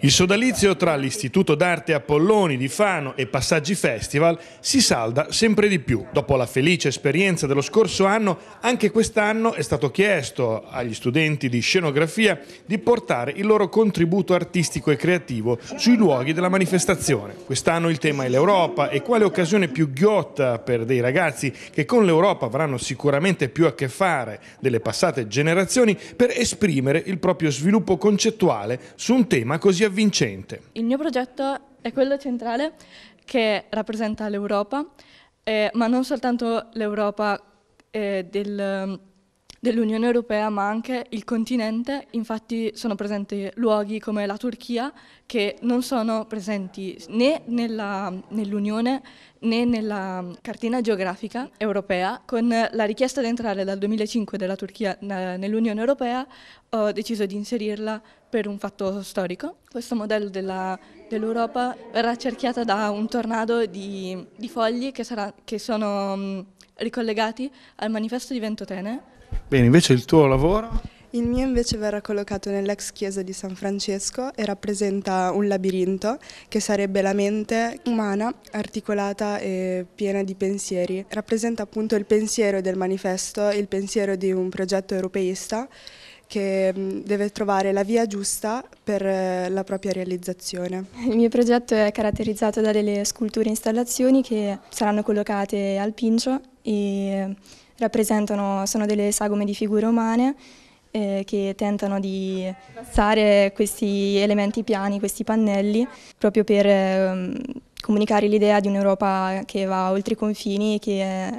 Il sodalizio tra l'Istituto d'Arte Apolloni di Fano e Passaggi Festival si salda sempre di più. Dopo la felice esperienza dello scorso anno, anche quest'anno è stato chiesto agli studenti di scenografia di portare il loro contributo artistico e creativo sui luoghi della manifestazione. Quest'anno il tema è l'Europa e quale occasione più ghiotta per dei ragazzi che con l'Europa avranno sicuramente più a che fare delle passate generazioni per esprimere il proprio sviluppo concettuale concettuale su un tema così avvincente. Il mio progetto è quello centrale che rappresenta l'Europa, eh, ma non soltanto l'Europa eh, del dell'Unione Europea ma anche il continente, infatti sono presenti luoghi come la Turchia che non sono presenti né nell'Unione né nella mm, cartina geografica europea. Con la richiesta di entrare dal 2005 della Turchia nell'Unione Europea ho deciso di inserirla per un fatto storico. Questo modello dell'Europa verrà cerchiata da un tornado di, di fogli che, sarà, che sono mm, ricollegati al manifesto di Ventotene. Bene, invece il tuo lavoro? Il mio invece verrà collocato nell'ex chiesa di San Francesco e rappresenta un labirinto che sarebbe la mente umana, articolata e piena di pensieri. Rappresenta appunto il pensiero del manifesto, il pensiero di un progetto europeista che mm, deve trovare la via giusta per eh, la propria realizzazione. Il mio progetto è caratterizzato da delle sculture e installazioni che saranno collocate al Pincio e sono delle sagome di figure umane eh, che tentano di passare questi elementi piani, questi pannelli, proprio per eh, comunicare l'idea di un'Europa che va oltre i confini e che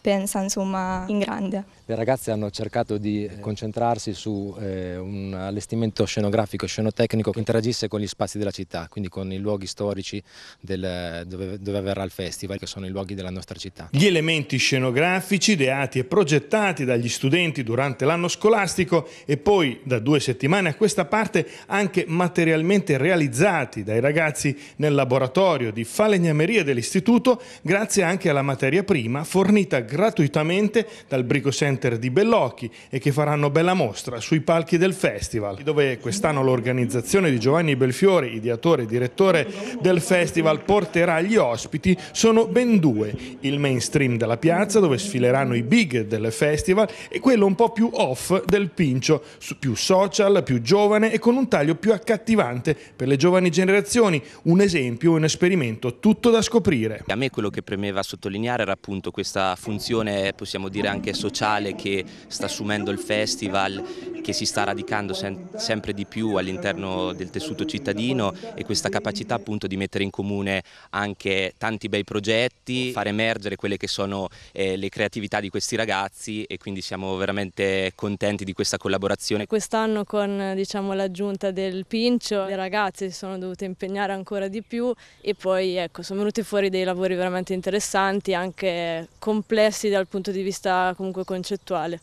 pensa insomma in grande. Le ragazze hanno cercato di eh. concentrarsi su eh, un allestimento scenografico e scenotecnico che interagisse con gli spazi della città, quindi con i luoghi storici del, dove, dove, avverrà il festival, che sono i luoghi della nostra città. Gli elementi scenografici ideati e progettati dagli studenti durante l'anno scolastico e poi da due settimane a questa parte anche materialmente realizzati dai ragazzi nel laboratorio di falegnameria dell'istituto grazie anche alla materia prima fornita gratuitamente dal Brico Center center di Bellocchi e che faranno bella mostra sui palchi del festival, dove quest'anno l'organizzazione di Giovanni Belfiori, ideatore e direttore del festival, porterà gli ospiti, sono ben due, il mainstream della piazza dove sfileranno i big del festival e quello un po' più off del Pincio, più social, più giovane e con un taglio più accattivante per le giovani generazioni, un esempio, un esperimento, tutto da scoprire. A me quello che premeva sottolineare era appunto questa funzione, possiamo dire anche sociale, culturale che sta assumendo il festival, che si sta radicando sempre di più all'interno del tessuto cittadino e questa capacità appunto di mettere in comune anche tanti bei progetti, far emergere quelle che sono eh, le creatività di questi ragazzi e quindi siamo veramente contenti di questa collaborazione. Quest'anno con diciamo, l'aggiunta del Pincio le ragazze si sono dovute impegnare ancora di più e poi ecco, sono venuti fuori dei lavori veramente interessanti, anche complessi dal punto di vista comunque concettuale progettuale.